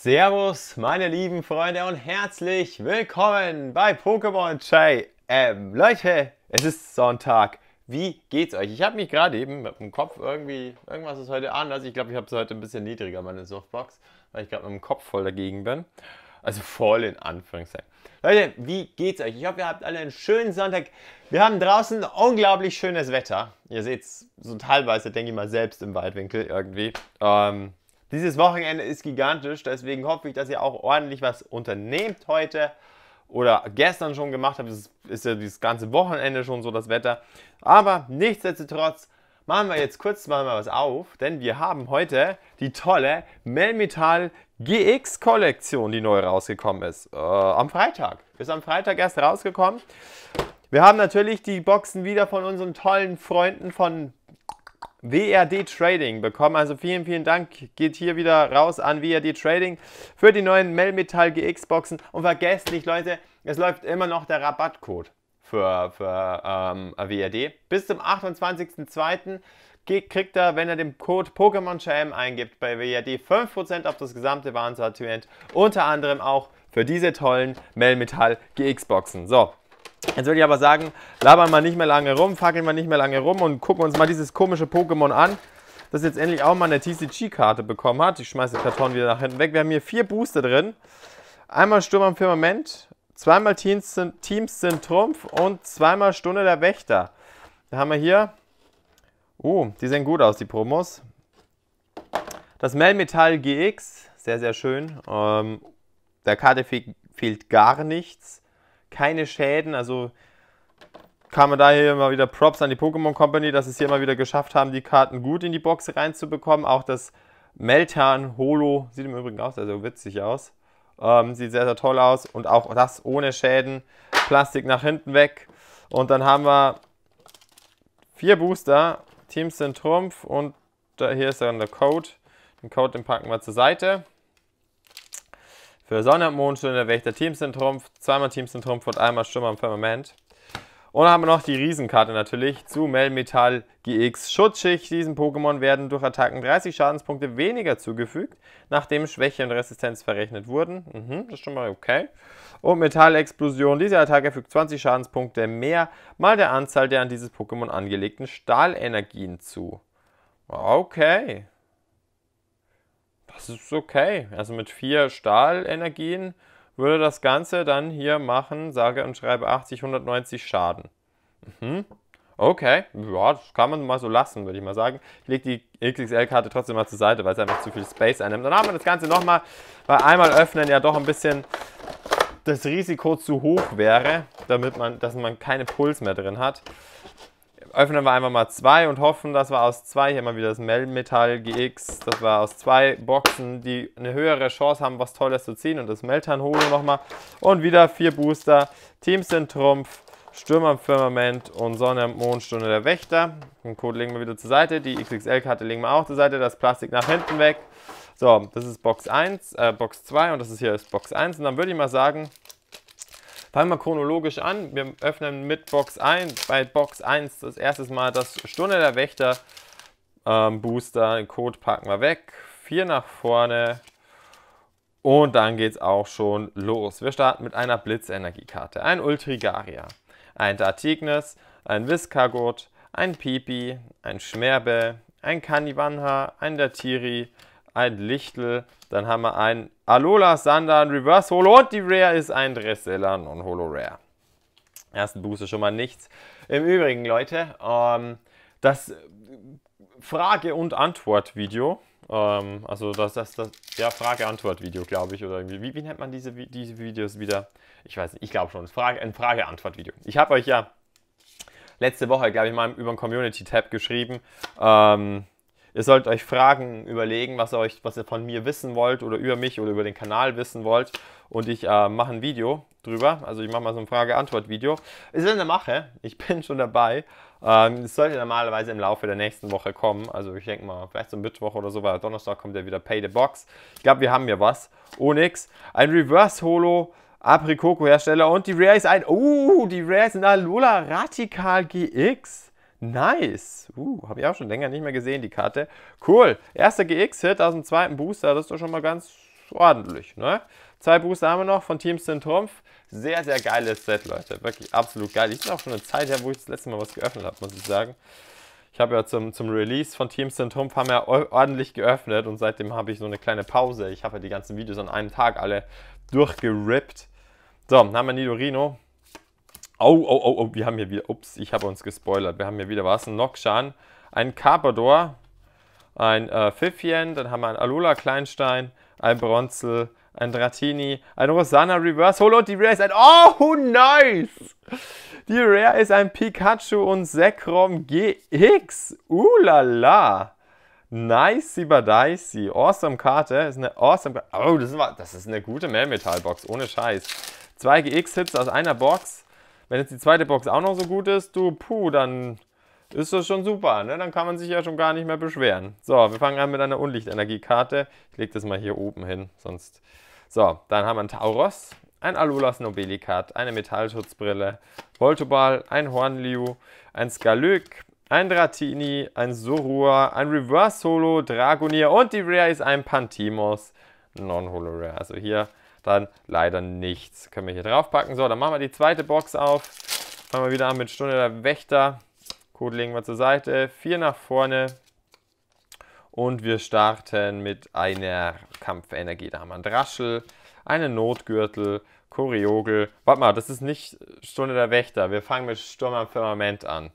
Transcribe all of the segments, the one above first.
Servus, meine lieben Freunde und herzlich willkommen bei Pokémon JM. Leute, es ist Sonntag. Wie geht's euch? Ich habe mich gerade eben mit dem Kopf irgendwie, irgendwas ist heute anders. Ich glaube, ich habe es heute ein bisschen niedriger, meine Softbox, weil ich gerade mit dem Kopf voll dagegen bin. Also voll in Anführungszeichen. Leute, wie geht's euch? Ich hoffe, ihr habt alle einen schönen Sonntag. Wir haben draußen unglaublich schönes Wetter. Ihr seht es so teilweise, denke ich mal, selbst im Waldwinkel irgendwie. Ähm, dieses Wochenende ist gigantisch, deswegen hoffe ich, dass ihr auch ordentlich was unternehmt heute oder gestern schon gemacht habt. Es ist ja dieses ganze Wochenende schon so das Wetter. Aber nichtsdestotrotz machen wir jetzt kurz mal was auf, denn wir haben heute die tolle Melmetal GX Kollektion, die neu rausgekommen ist. Äh, am Freitag. Ist am Freitag erst rausgekommen. Wir haben natürlich die Boxen wieder von unseren tollen Freunden von WRD Trading bekommen. Also vielen, vielen Dank. Geht hier wieder raus an WRD Trading für die neuen Melmetal GX Boxen. Und vergesst nicht, Leute, es läuft immer noch der Rabattcode für, für ähm, WRD. Bis zum 28.02. kriegt er, wenn er den Code Pokémon Jam eingibt bei WRD, 5% auf das gesamte Warensortiment. Unter anderem auch für diese tollen Melmetal GX Boxen. So, Jetzt würde ich aber sagen, labern wir nicht mehr lange rum, fackeln wir nicht mehr lange rum und gucken uns mal dieses komische Pokémon an, das jetzt endlich auch mal eine TCG-Karte bekommen hat. Ich schmeiße den Karton wieder nach hinten weg. Wir haben hier vier Booster drin. Einmal Sturm am Firmament, zweimal Teams sind, Teams sind Trumpf und zweimal Stunde der Wächter. Da haben wir hier... Oh, die sehen gut aus, die Promos. Das Melmetall GX, sehr, sehr schön. Ähm, der Karte fehlt gar nichts keine Schäden. Also kamen daher immer wieder Props an die Pokémon Company, dass es hier immer wieder geschafft haben, die Karten gut in die Box reinzubekommen. Auch das Meltan Holo sieht im Übrigen auch sehr, sehr witzig aus. Ähm, sieht sehr, sehr toll aus und auch das ohne Schäden. Plastik nach hinten weg. Und dann haben wir vier Booster. Teams sind Trumpf und hier ist dann der Code. Den Code, den packen wir zur Seite. Für Sonne und Mondstunde wäre ich der Teams in Trumpf, zweimal Teams in Trumpf und einmal Stürmer im Firmament. Und dann haben wir noch die Riesenkarte natürlich zu Melmetal GX Schutzschicht. Diesen Pokémon werden durch Attacken 30 Schadenspunkte weniger zugefügt, nachdem Schwäche und Resistenz verrechnet wurden. Mhm, das ist schon mal okay. Und Metallexplosion. Diese Attacke fügt 20 Schadenspunkte mehr mal der Anzahl der an dieses Pokémon angelegten Stahlenergien zu. Okay das ist okay. Also mit vier Stahlenergien würde das Ganze dann hier machen, sage und schreibe 80, 190 Schaden. Mhm. Okay, ja, das kann man mal so lassen, würde ich mal sagen. Ich lege die XXL-Karte trotzdem mal zur Seite, weil es einfach zu viel Space einnimmt. Dann haben wir das Ganze nochmal weil einmal öffnen ja doch ein bisschen das Risiko zu hoch wäre, damit man, dass man keine Puls mehr drin hat öffnen wir einfach mal zwei und hoffen, dass wir aus zwei, hier mal wieder das Melmetall GX, dass wir aus zwei Boxen, die eine höhere Chance haben, was Tolles zu ziehen. Und das Meltan Holo nochmal. Und wieder vier Booster. Teams sind Trumpf, Stürmer im Firmament und Sonne, Mondstunde der Wächter. Den Code legen wir wieder zur Seite. Die XXL-Karte legen wir auch zur Seite. Das Plastik nach hinten weg. So, das ist Box 1, äh, Box 2 und das ist hier ist Box 1. Und dann würde ich mal sagen, Fangen wir chronologisch an. Wir öffnen mit Box 1, bei Box 1 das erste Mal das Stunde der Wächter ähm, Booster. Den Code packen wir weg. 4 nach vorne. Und dann geht es auch schon los. Wir starten mit einer Blitzenergiekarte. Ein Ultrigaria, ein Dartignis, ein Viskagot, ein Pipi, ein Schmerbe, ein Kanivanha, ein Datiri, ein Lichtel, dann haben wir ein Alola Sander, ein Reverse Holo und die Rare ist ein Dresseller und Holo Rare. Ersten Buße schon mal nichts. Im Übrigen, Leute, ähm, das Frage- und Antwort-Video, ähm, also das, das, das ja, Frage-Antwort-Video, glaube ich, oder irgendwie, wie, wie, nennt man diese, diese Videos wieder? Ich weiß nicht, ich glaube schon, Frage, ein Frage-Antwort-Video. Ich habe euch ja letzte Woche, glaube ich, mal über den Community-Tab geschrieben, ähm, Ihr sollt euch Fragen überlegen, was, euch, was ihr von mir wissen wollt oder über mich oder über den Kanal wissen wollt. Und ich äh, mache ein Video drüber. Also ich mache mal so ein Frage-Antwort-Video. Ist in der Mache. Ich bin schon dabei. Ähm, es sollte normalerweise im Laufe der nächsten Woche kommen. Also ich denke mal, vielleicht so Mittwoch oder so, weil Donnerstag kommt ja wieder Pay the Box. Ich glaube, wir haben hier was. Oh nix. Ein Reverse-Holo. Aprikoko-Hersteller und die Rare ist ein. Oh, die Rare ist ein Alola Radical GX. Nice. Uh, habe ich auch schon länger nicht mehr gesehen, die Karte. Cool. Erster GX-Hit aus dem zweiten Booster. Das ist doch schon mal ganz ordentlich, ne? Zwei Booster haben wir noch von Team Sin Trumpf. Sehr, sehr geiles Set, Leute. Wirklich absolut geil. Ich bin auch schon eine Zeit her, wo ich das letzte Mal was geöffnet habe, muss ich sagen. Ich habe ja zum, zum Release von Team Sin Trumpf haben wir ordentlich geöffnet und seitdem habe ich so eine kleine Pause. Ich habe ja die ganzen Videos an einem Tag alle durchgerippt. So, dann haben wir Nidorino. Oh, oh, oh, oh, wir haben hier wieder, ups, ich habe uns gespoilert. Wir haben hier wieder was, ein Nokshan, ein Carpador, ein äh, Pfiffien, dann haben wir einen Alola Kleinstein, ein Bronzel, ein Dratini, ein Rosanna Reverse Holo und die Rare ist ein... Oh, nice! Die Rare ist ein Pikachu und Sekrom GX. la, la. Nice Dicey. Awesome Karte. Ist eine awesome Karte. Oh, das ist, das ist eine gute Melmetall-Box. Ohne Scheiß. Zwei GX-Hits aus einer Box. Wenn jetzt die zweite Box auch noch so gut ist, du, puh, dann ist das schon super. Ne? Dann kann man sich ja schon gar nicht mehr beschweren. So, wir fangen an mit einer Unlichtenergiekarte. Ich lege das mal hier oben hin, sonst... So, dann haben wir einen Tauros, ein Alulas Nobelicat, eine Metallschutzbrille, Voltobal, ein Hornliu, ein Skalyk, ein Dratini, ein Sorua, ein Reverse Solo, Dragonier und die Rare ist ein Pantimos, Non-Holo Rare. Also hier dann leider nichts. Können wir hier draufpacken. So, dann machen wir die zweite Box auf. Fangen wir wieder an mit Stunde der Wächter. Code legen wir zur Seite. Vier nach vorne. Und wir starten mit einer Kampfenergie. Da haben wir einen Draschel, einen Notgürtel, Koriogel. Warte mal, das ist nicht Stunde der Wächter. Wir fangen mit Sturm am Firmament an.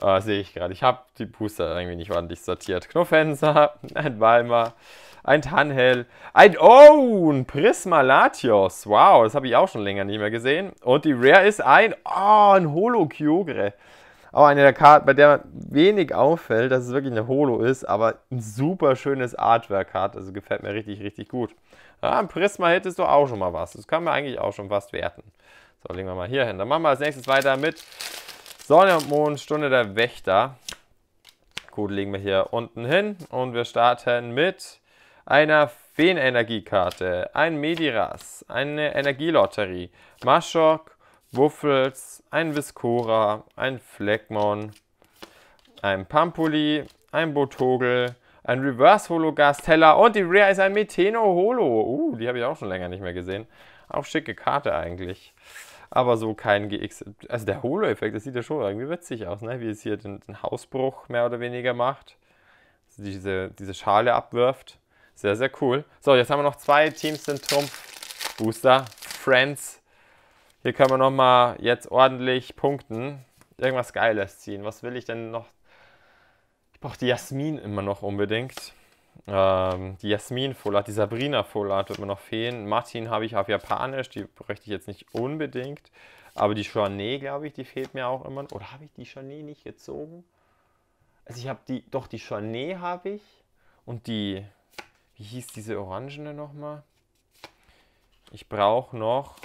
Äh, Sehe ich gerade. Ich habe die Booster irgendwie nicht ordentlich sortiert. Knuffenser, ein Balmer, ein Tanhell, ein, oh, ein Prisma Latios. Wow, das habe ich auch schon länger nicht mehr gesehen. Und die Rare ist ein, oh, ein Holo Kyogre. Auch eine der Karten, bei der wenig auffällt, dass es wirklich eine Holo ist, aber ein super schönes Artwork hat. Also gefällt mir richtig, richtig gut. Ja, ein Prisma hättest du auch schon mal was. Das kann man eigentlich auch schon fast werten. So, legen wir mal hier hin. Dann machen wir als nächstes weiter mit Sonne und Mond, Stunde der Wächter. Gut, legen wir hier unten hin und wir starten mit einer Feenenergiekarte, ein Mediras, eine Energielotterie, Maschok, Wuffels, ein Viscora, ein Fleckmon, ein Pampuli, ein Botogel, ein Reverse Holo Gastella und die Rare ist ein Meteno Holo. Uh, die habe ich auch schon länger nicht mehr gesehen. Auch schicke Karte eigentlich. Aber so kein GX. Also der Holo-Effekt, das sieht ja schon irgendwie witzig aus, ne? Wie es hier den, den Hausbruch mehr oder weniger macht. diese, diese Schale abwirft. Sehr, sehr cool. So, jetzt haben wir noch zwei Teams sind Trumpf. Booster, Friends. Hier können wir nochmal jetzt ordentlich punkten. Irgendwas Geiles ziehen. Was will ich denn noch? Ich brauche die Jasmin immer noch unbedingt. Ähm, die Jasmin Full Art, die Sabrina Full Art wird mir noch fehlen. Martin habe ich auf Japanisch, die bräuchte ich jetzt nicht unbedingt. Aber die Journée, glaube ich, die fehlt mir auch immer. Oder habe ich die Journée nicht gezogen? Also ich habe die, doch die Journée habe ich und die wie hieß diese Orangene nochmal? Ich brauche noch...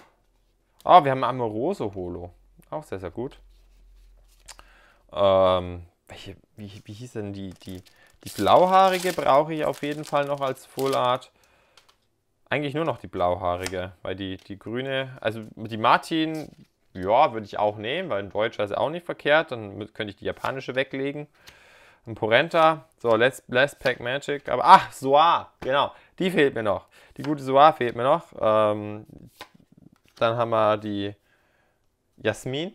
Ah, oh, wir haben Amoroso Holo. Auch sehr, sehr gut. Ähm, welche, wie, wie hieß denn die, die, die blauhaarige brauche ich auf jeden Fall noch als Full Art. Eigentlich nur noch die blauhaarige, weil die, die grüne, also die Martin, ja, würde ich auch nehmen, weil ein deutscher ist auch nicht verkehrt, dann könnte ich die japanische weglegen ein Porenta. So, Let's, Let's Pack Magic. Aber, ach, Soar, genau. Die fehlt mir noch. Die gute Soar fehlt mir noch. Ähm, dann haben wir die Jasmin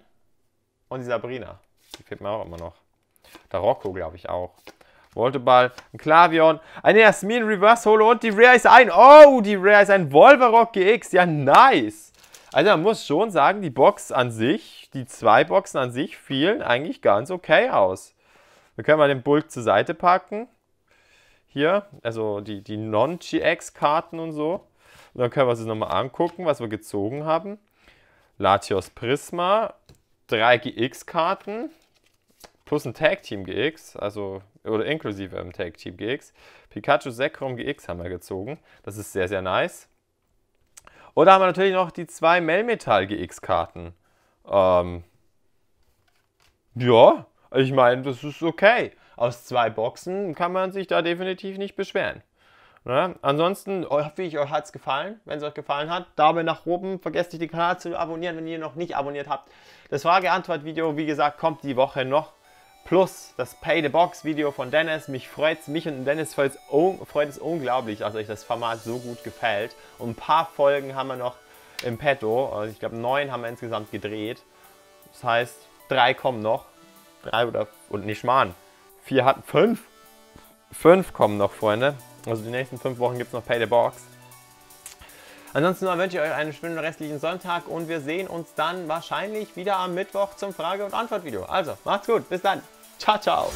und die Sabrina. Die fehlt mir auch immer noch. Der Rocco, glaube ich, auch. Volteball, ein Klavion, eine Jasmin Reverse Holo und die Rare ist ein. Oh, die Rare ist ein Wolverock GX. Ja, nice. Also man muss schon sagen, die Box an sich, die zwei Boxen an sich fielen eigentlich ganz okay aus. Wir können mal den Bulk zur Seite packen. Hier, also die, die Non-GX-Karten und so. Und dann können wir uns das nochmal angucken, was wir gezogen haben. Latios Prisma, 3 GX-Karten plus ein Tag Team GX, also oder inklusive im Tag Team GX. Pikachu Sekrom GX haben wir gezogen. Das ist sehr, sehr nice. Oder haben wir natürlich noch die zwei Melmetal GX-Karten. Ähm, ja, ich meine, das ist okay. Aus zwei Boxen kann man sich da definitiv nicht beschweren. Ne? Ansonsten hoffe oh, ich, euch hat es gefallen. Wenn es euch gefallen hat, Daumen nach oben. Vergesst nicht, den Kanal zu abonnieren, wenn ihr noch nicht abonniert habt. Das Frage-Antwort-Video, wie gesagt, kommt die Woche noch. Plus das Pay the Box-Video von Dennis. Mich freut es, mich und Dennis freut es unglaublich, dass euch das Format so gut gefällt. Und ein paar Folgen haben wir noch im Petto. Also ich glaube, neun haben wir insgesamt gedreht. Das heißt, drei kommen noch drei oder, und nicht schmarrn. an, vier hatten, fünf. Fünf kommen noch, Freunde. Also die nächsten fünf Wochen gibt es noch Pay the Box. Ansonsten wünsche ich euch einen schönen restlichen Sonntag und wir sehen uns dann wahrscheinlich wieder am Mittwoch zum Frage- und Antwort-Video. Also, macht's gut, bis dann. Ciao, ciao.